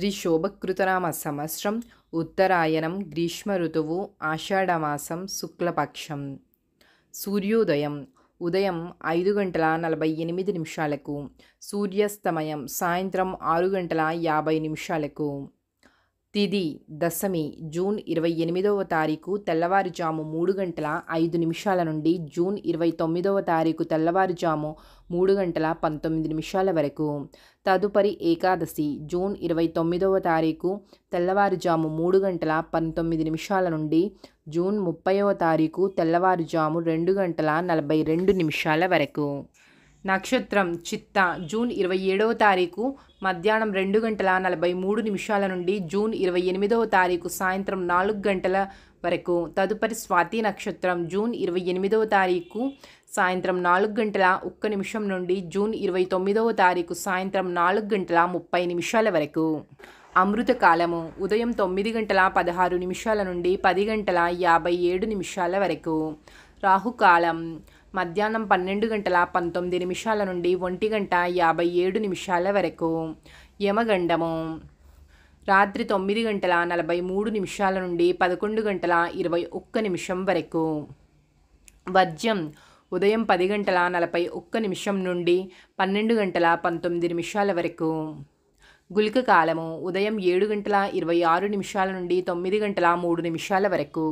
శ్రీ శోభకృతనామ సంవత్సరం ఉత్తరాయణం గ్రీష్మ ఋతువు ఆషాఢమాసం శుక్లపక్షం సూర్యోదయం ఉదయం ఐదు గంటల నలభై ఎనిమిది నిమిషాలకు సూర్యాస్తమయం సాయంత్రం ఆరు గంటల యాభై నిమిషాలకు తిది దశమి జూన్ ఇరవై ఎనిమిదవ తారీఖు తెల్లవారుజాము మూడు గంటల ఐదు నిమిషాల నుండి జూన్ ఇరవై తొమ్మిదవ తారీఖు తెల్లవారుజాము మూడు గంటల పంతొమ్మిది నిమిషాల వరకు తదుపరి ఏకాదశి జూన్ ఇరవై తొమ్మిదవ తారీఖు తెల్లవారుజాము మూడు గంటల పంతొమ్మిది నిమిషాల నుండి జూన్ ముప్పైవ తారీఖు తెల్లవారుజాము రెండు గంటల నలభై రెండు నిమిషాల వరకు నక్షత్రం చిత్త జూన్ ఇరవై ఏడవ తారీఖు మధ్యాహ్నం రెండు గంటల నలభై మూడు నిమిషాల నుండి జూన్ ఇరవై ఎనిమిదవ తారీఖు సాయంత్రం నాలుగు గంటల వరకు తదుపరి స్వాతి నక్షత్రం జూన్ ఇరవై ఎనిమిదవ తారీఖు సాయంత్రం నాలుగు గంటల ఒక్క నిమిషం నుండి జూన్ ఇరవై తొమ్మిదవ తారీఖు సాయంత్రం నాలుగు గంటల ముప్పై నిమిషాల వరకు అమృత కాలము ఉదయం తొమ్మిది గంటల పదహారు నిమిషాల నుండి పది గంటల యాభై ఏడు నిమిషాల వరకు రాహుకాలం మధ్యాహ్నం పన్నెండు గంటల పంతొమ్మిది నిమిషాల నుండి ఒంటి గంట యాభై ఏడు నిమిషాల వరకు యమగండము రాత్రి తొమ్మిది గంటల నలభై మూడు నిమిషాల నుండి పదకొండు గంటల ఇరవై ఒక్క నిమిషం వరకు వర్జ్యం ఉదయం పది గంటల నలభై ఒక్క నిమిషం నుండి పన్నెండు గంటల పంతొమ్మిది నిమిషాల వరకు గుళిక కాలము ఉదయం ఏడు గంటల ఇరవై ఆరు నిమిషాల నుండి తొమ్మిది గంటల మూడు నిమిషాల వరకు